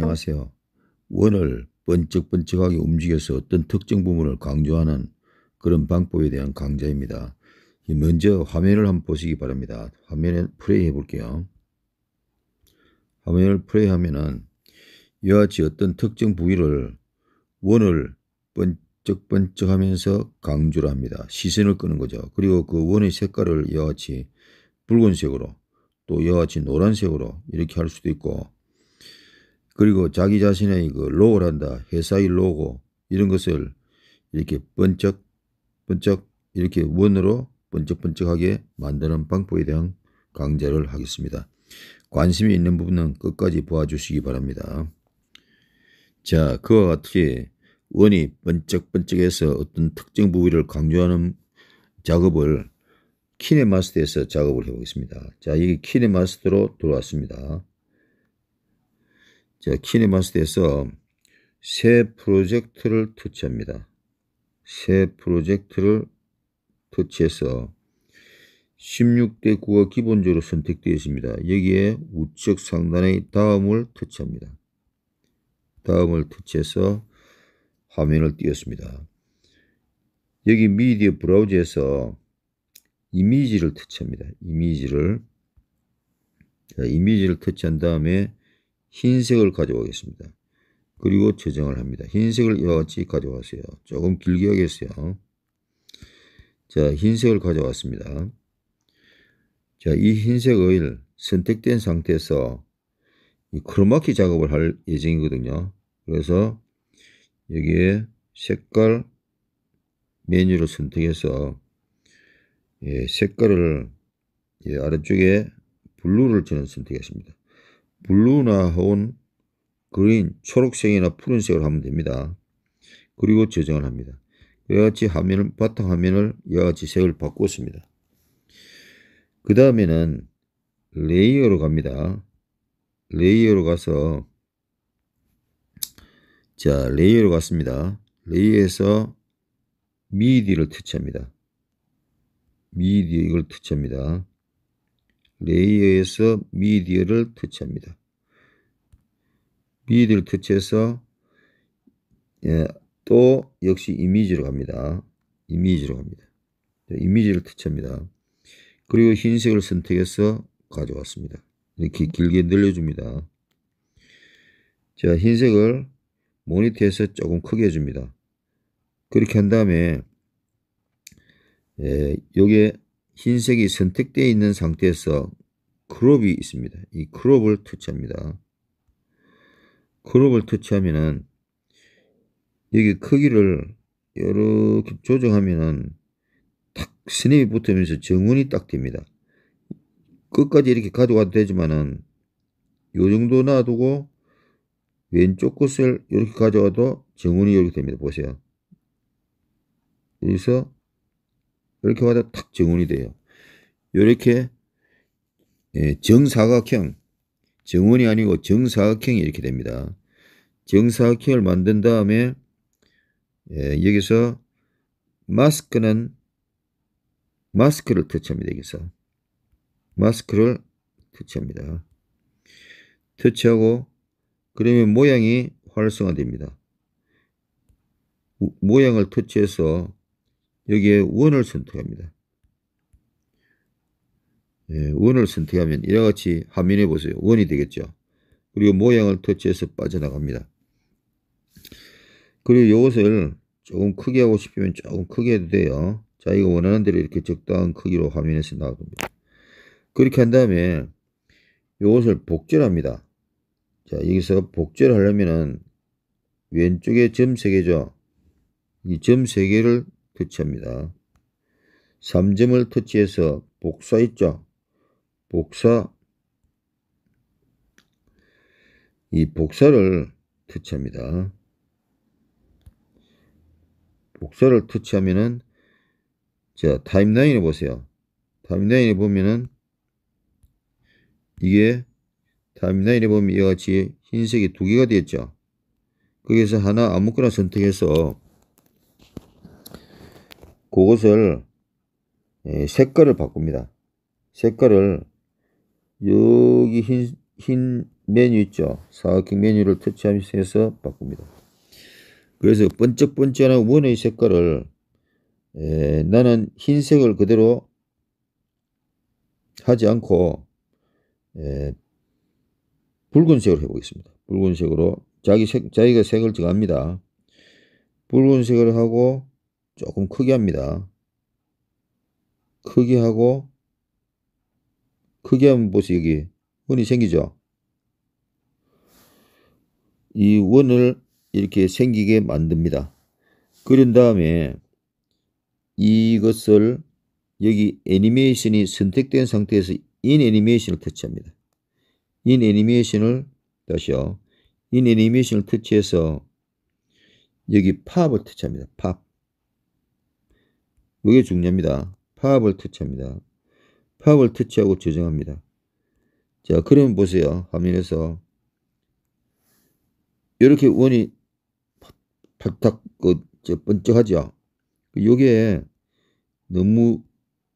안녕하세요. 원을 번쩍번쩍하게 움직여서 어떤 특정 부분을 강조하는 그런 방법에 대한 강좌입니다. 먼저 화면을 한번 보시기 바랍니다. 화면을 플레이 해볼게요. 화면을 플레이하면은 이와 같이 어떤 특정 부위를 원을 번쩍번쩍 하면서 강조를 합니다. 시선을 끄는 거죠. 그리고 그 원의 색깔을 이와 같이 붉은색으로 또 이와 같이 노란색으로 이렇게 할 수도 있고 그리고 자기 자신의 그 로고란다, 회사의 로고 이런 것을 이렇게 번쩍 번쩍 이렇게 원으로 번쩍번쩍하게 만드는 방법에 대한 강좌를 하겠습니다. 관심이 있는 부분은 끝까지 보아주시기 바랍니다. 자, 그와 같이 원이 번쩍번쩍해서 어떤 특정 부위를 강조하는 작업을 키네마스터에서 작업을 해보겠습니다. 자, 여기 키네마스터로 들어왔습니다. 자, 키네마스트에서 새 프로젝트를 터치합니다. 새 프로젝트를 터치해서 16대 9가 기본적으로 선택되어 있습니다. 여기에 우측 상단의 다음을 터치합니다. 다음을 터치해서 화면을 띄웠습니다. 여기 미디어 브라우저에서 이미지를 터치합니다. 이미지를 자, 이미지를 터치한 다음에 흰색을 가져오겠습니다. 그리고 재정을 합니다. 흰색을 여같이 가져왔어요. 조금 길게 하겠어요. 자, 흰색을 가져왔습니다. 자, 이 흰색을 선택된 상태에서 이 크로마키 작업을 할 예정이거든요. 그래서 여기에 색깔 메뉴를 선택해서 예, 색깔을 예, 아래쪽에 블루를 저는 선택했습니다. 블루나 허원 그린, 초록색이나 푸른색으로 하면 됩니다. 그리고 저장을 합니다. 이와 같이 화면을, 바탕화면을 이와 같이 색을 바꾸었습니다. 그 다음에는 레이어로 갑니다. 레이어로 가서 자 레이어로 갔습니다. 레이어에서 미디를 터치합니다. 미디 이걸 터치합니다. 레이어에서 미디어를 터치합니다. 미디어를 터치해서 예, 또 역시 이미지로 갑니다. 이미지로 갑니다. 예, 이미지를 터치합니다. 그리고 흰색을 선택해서 가져왔습니다. 이렇게 길게 늘려줍니다. 자, 흰색을 모니터에서 조금 크게 해줍니다. 그렇게 한 다음에 예, 요게 흰색이 선택되어 있는 상태에서 크롭이 있습니다. 이 크롭을 터치합니다. 크롭을 터치하면은 여기 크기를 이렇게 조정하면은 탁 스냅이 붙으면서 정원이 딱 됩니다. 끝까지 이렇게 가져가도 되지만은 요 정도 놔두고 왼쪽 끝을 이렇게 가져가도 정원이 이렇게 됩니다. 보세요. 여기서 이렇게 와도 탁 정원이 돼요. 이렇게 예, 정사각형, 정원이 아니고 정사각형이 이렇게 됩니다. 정사각형을 만든 다음에 예, 여기서 마스크는 마스크를 터치합니다. 여기서 마스크를 터치합니다. 터치하고 그러면 모양이 활성화됩니다. 모양을 터치해서 여기에 원을 선택합니다. 예, 원을 선택하면 이와 같이 화면에 보세요. 원이 되겠죠. 그리고 모양을 터치해서 빠져나갑니다. 그리고 이것을 조금 크게 하고 싶으면 조금 크게 해도 돼요. 자기가 원하는 대로 이렇게 적당한 크기로 화면에서 나옵니다. 그렇게 한 다음에 이것을 복제합니다. 를자 여기서 복제를 하려면은 왼쪽에 점 3개죠. 이 점 3개를 터치합니다. 3점을 터치해서 복사 했죠 복사 이 복사를 터치합니다. 복사를 터치하면은 자 타임라인을 보세요. 타임라인에 보면은 이게 타임라인에 보면 이와 같이 흰색이 두 개가 되었죠. 거기서 에 하나 아무거나 선택해서 그것을 예, 색깔을 바꿉니다. 색깔을 여기 흰, 흰 메뉴 있죠. 사각형 메뉴를 터치하면서 바꿉니다. 그래서 번쩍번쩍한 원의 색깔을 에, 예, 나는 흰색을 그대로 하지 않고 에, 예, 붉은색으로 해보겠습니다. 붉은색으로 자기 색, 자기가 색을 정합니다. 붉은색을 하고 조금 크게 합니다. 크게 하고 크게 하면 보세요 여기 원이 생기죠. 이 원을 이렇게 생기게 만듭니다. 그런 다음에 이것을 여기 애니메이션이 선택된 상태에서 인 애니메이션을 터치합니다. 인 애니메이션을 다시요. 인 애니메이션을 터치해서 여기 팝을 터치합니다. 팝. 이게 중요합니다. 파업을 터치합니다. 파업을 터치하고 조정합니다. 자, 그러면 보세요. 화면에서 이렇게 원이 바닥 그, 저, 번쩍하죠. 요게 너무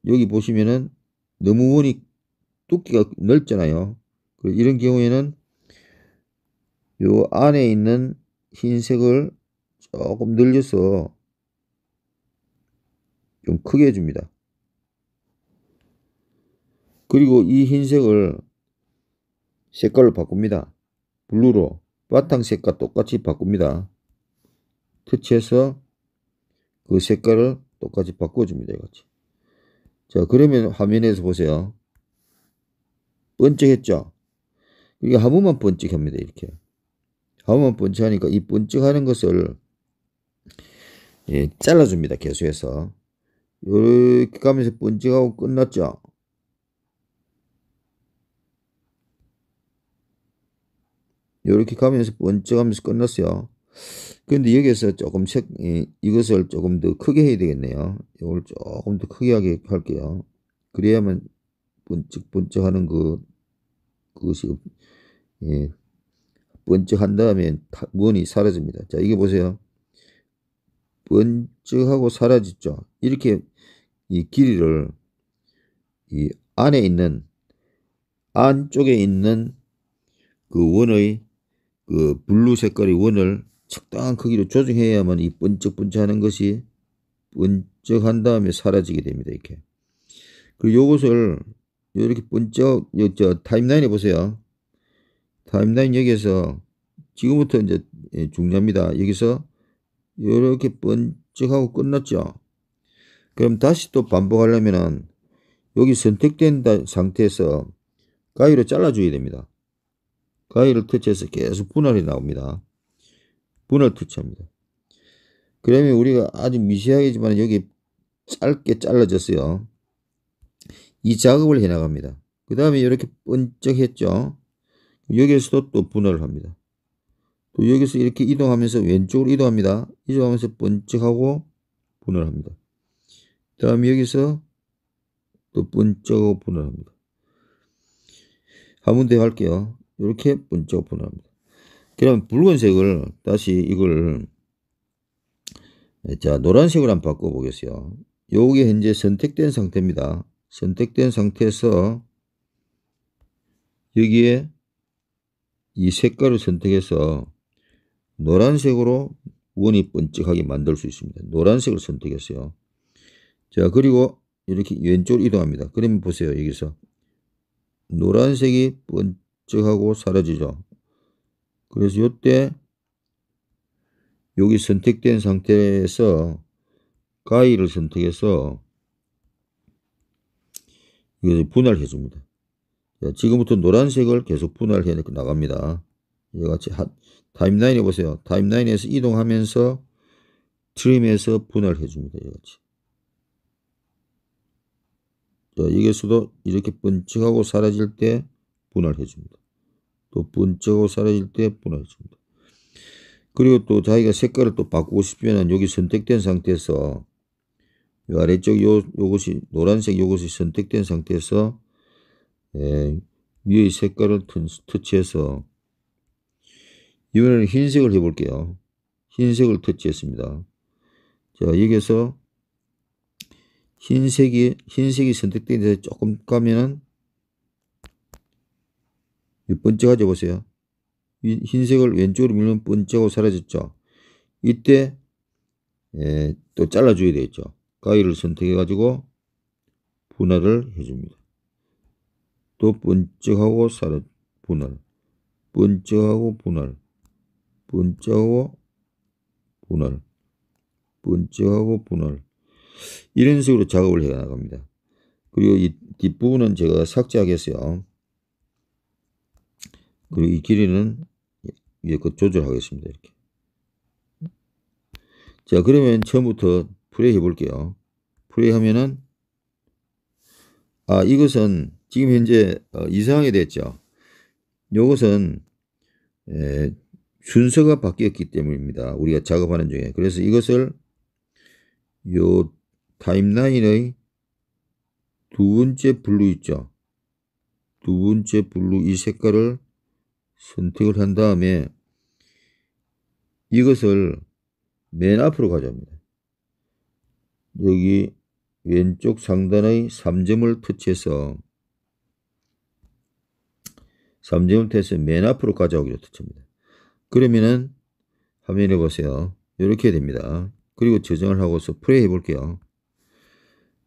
여기 보시면은 너무 원이 두께가 넓잖아요. 이런 경우에는 요 안에 있는 흰색을 조금 늘려서 좀 크게 해줍니다. 그리고 이 흰색을 색깔로 바꿉니다. 블루로 바탕색과 똑같이 바꿉니다. 터치해서 그 색깔을 똑같이 바꿔줍니다. 이같이. 자 그러면 화면에서 보세요. 번쩍했죠? 이게 한 번만 번쩍합니다. 이렇게. 한 번만 번쩍하니까 이 번쩍하는 것을 예, 잘라줍니다. 계속해서. 이렇게 가면서 번쩍하고 끝났죠. 이렇게 가면서 번쩍하면서 끝났어요. 근데 여기에서 조금 색, 이것을 조금 더 크게 해야 되겠네요. 이걸 조금 더 크게 하게 할게요. 그래야만 번쩍번쩍 하는 그, 그것이, 예, 번쩍 한 다음에 원이 사라집니다. 자, 이게 보세요. 번쩍하고 사라지죠. 이렇게 이 길이를 이 안에 있는 안쪽에 있는 그 원의 그 블루 색깔의 원을 적당한 크기로 조정해야만 이 번쩍번쩍하는 것이 번쩍한 다음에 사라지게 됩니다. 이렇게. 그리고 요것을 이렇게 번쩍 요, 저 타임라인에 보세요. 타임라인 여기에서 지금부터 이제 예, 중요합니다. 여기서 이렇게 번쩍하고 끝났죠. 그럼 다시 또 반복하려면은 여기 선택된 상태에서 가위로 잘라줘야 됩니다. 가위를 터치해서 계속 분할이 나옵니다. 분할 터치합니다. 그러면 우리가 아주 미세하게지만 여기 짧게 잘라졌어요. 이 작업을 해 나갑니다. 그 다음에 이렇게 번쩍했죠. 여기에서도 또 분할을 합니다. 또 여기서 이렇게 이동하면서 왼쪽으로 이동합니다. 이동하면서 번쩍하고 분할합니다. 다음 여기서 또 번쩍 오픈을 합니다. 한 번 더 할게요. 이렇게 번쩍 오픈을 합니다. 그럼 붉은색을 다시 이걸 자 노란색으로 한번 바꿔보겠어요. 요게 현재 선택된 상태입니다. 선택된 상태에서 여기에 이 색깔을 선택해서 노란색으로 원이 번쩍하게 만들 수 있습니다. 노란색을 선택했어요. 자, 그리고 이렇게 왼쪽으로 이동합니다. 그러면 보세요. 여기서 노란색이 번쩍하고 사라지죠. 그래서 이때 여기 선택된 상태에서 가위를 선택해서 이것을 분할해 줍니다. 지금부터 노란색을 계속 분할해 나갑니다. 이와 같이 타임라인에 보세요. 타임라인에서 이동하면서 트림에서 분할해 줍니다. 이와 같이. 여기에서도 이렇게 번쩍하고 사라질 때 분할해 줍니다. 또 번쩍하고 사라질 때 분할해 줍니다. 그리고 또 자기가 색깔을 또 바꾸고 싶으면 여기 선택된 상태에서 요 아래쪽 요, 요것이 노란색 요것이 선택된 상태에서 예, 위의 색깔을 터치해서 이번에는 흰색을 해볼게요. 흰색을 터치했습니다. 자, 여기서 에 흰색이 흰색이 선택되는데 조금 가면은 번째가져 보세요. 흰색을 왼쪽으로 밀면 번째가 사라졌죠. 이때 예, 또 잘라줘야 되겠죠. 가위를 선택해가지고 분할을 해줍니다. 또 번쩍하고 사라 분할, 번쩍하고 분할, 번쩍하고 분할, 번쩍하고 분할, 이런 식으로 작업을 해 나갑니다. 그리고 이 뒷부분은 제가 삭제하겠어요. 그리고 이 길이는 위것 조절하겠습니다. 이렇게. 자, 그러면 처음부터 플레이 해볼게요. 플레이 하면은, 아, 이것은 지금 현재 어, 이상하게 됐죠. 이것은 에, 순서가 바뀌었기 때문입니다. 우리가 작업하는 중에. 그래서 이것을 요 타임라인의 두 번째 블루 있죠. 두 번째 블루 이 색깔을 선택을 한 다음에 이것을 맨 앞으로 가져옵니다. 여기 왼쪽 상단의 3점을 터치해서 3점을 터치해서 맨 앞으로 가져오기로 터치합니다. 그러면은 화면에 보세요. 이렇게 됩니다. 그리고 저장을 하고서 플레이 해볼게요.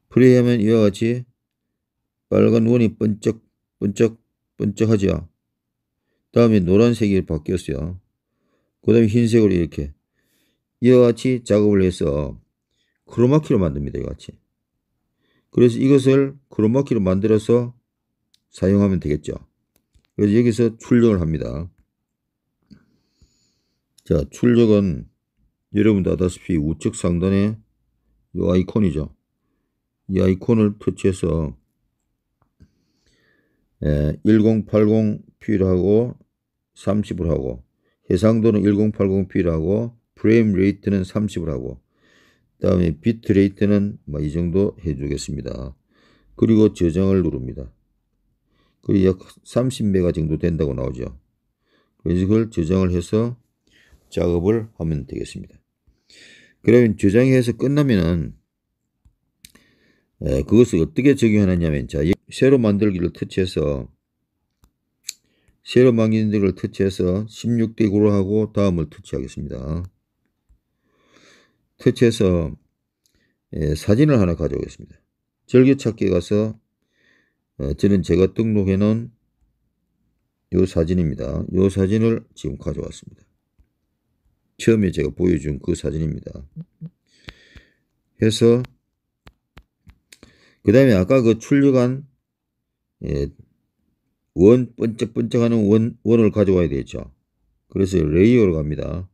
프리하면 이와 같이 빨간 원이 번쩍 번쩍 번쩍하죠. 다음에 노란색이 바뀌었어요. 그 다음에 흰색으로 이렇게 이와 같이 작업을 해서 크로마키로 만듭니다. 이와 같이. 그래서 이것을 크로마키로 만들어서 사용하면 되겠죠. 그래서 여기서 출력을 합니다. 자, 출력은 여러분도 아다시피 우측 상단에 이 아이콘이죠. 이 아이콘을 터치해서 1080p를 하고 30을 하고 해상도는 1080p를 하고 프레임 레이트는 30을 하고 그 다음에 비트 레이트는 뭐이 정도 해주겠습니다. 그리고 저장을 누릅니다. 그리고 약 30메가 정도 된다고 나오죠. 그래서 그걸 저장을 해서 작업을 하면 되겠습니다. 그러면 저장해서 끝나면은 예, 그것을 어떻게 적용하냐면 느자 세로 만들기를 터치해서 새로 만들기를 터치해서 16대 9로 하고 다음을 터치하겠습니다. 터치해서 에, 예, 사진을 하나 가져오겠습니다. 절개찾기에 가서 에, 어, 저는 제가 등록해 놓은 요 사진입니다. 이 사진을 지금 가져왔습니다. 처음에 제가 보여준 그 사진입니다. 해서 그 다음에 아까 그 출력한 예, 원 번쩍번쩍하는 원, 원을 가져와야 되겠죠. 그래서 레이어로 갑니다.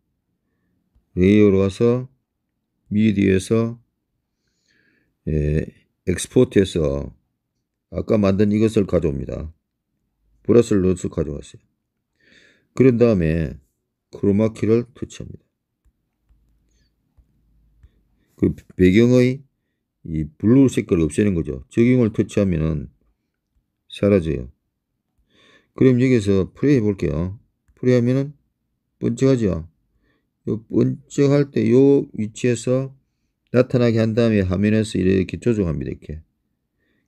레이어로 가서 미디에서 어 예, 엑스포트해서 아까 만든 이것을 가져옵니다. 브러스를 넣어 가져왔어요. 그런 다음에 크로마키를 터치합니다. 그 배경의 이 블루 색깔을 없애는 거죠. 적용을 터치하면 사라져요. 그럼 여기서 플레이 해볼게요. 플레이 하면은 번쩍하죠. 요 번쩍할 때 요 위치에서 나타나게 한 다음에 화면에서 이렇게 조정합니다. 이렇게.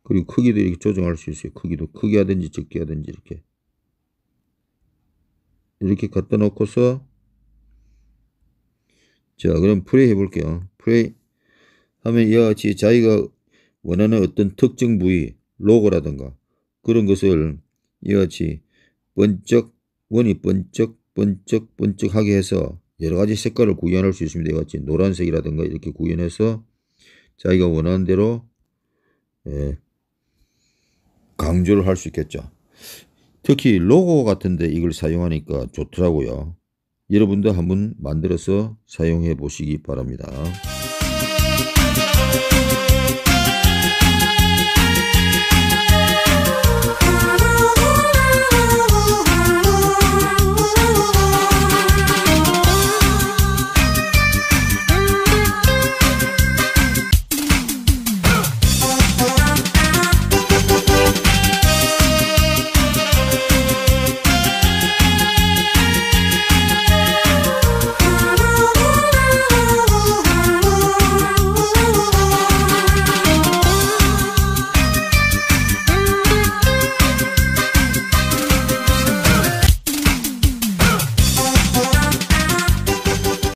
그리고 크기도 이렇게 조정할 수 있어요. 크기도 크게 하든지 적게 하든지 이렇게. 이렇게 갖다 놓고서 자 그럼 플레이 해볼게요. 플레이 하면 이와 같이 자기가 원하는 어떤 특정 부위, 로고라든가 그런 것을 이와 같이 번쩍, 원이 번쩍, 번쩍, 번쩍하게 해서 여러 가지 색깔을 구현할 수 있습니다. 이와 같이 노란색이라든가 이렇게 구현해서 자기가 원하는 대로 예, 강조를 할 수 있겠죠. 특히 로고 같은데 이걸 사용하니까 좋더라고요. 여러분도 한번 만들어서 사용해 보시기 바랍니다. Thank you.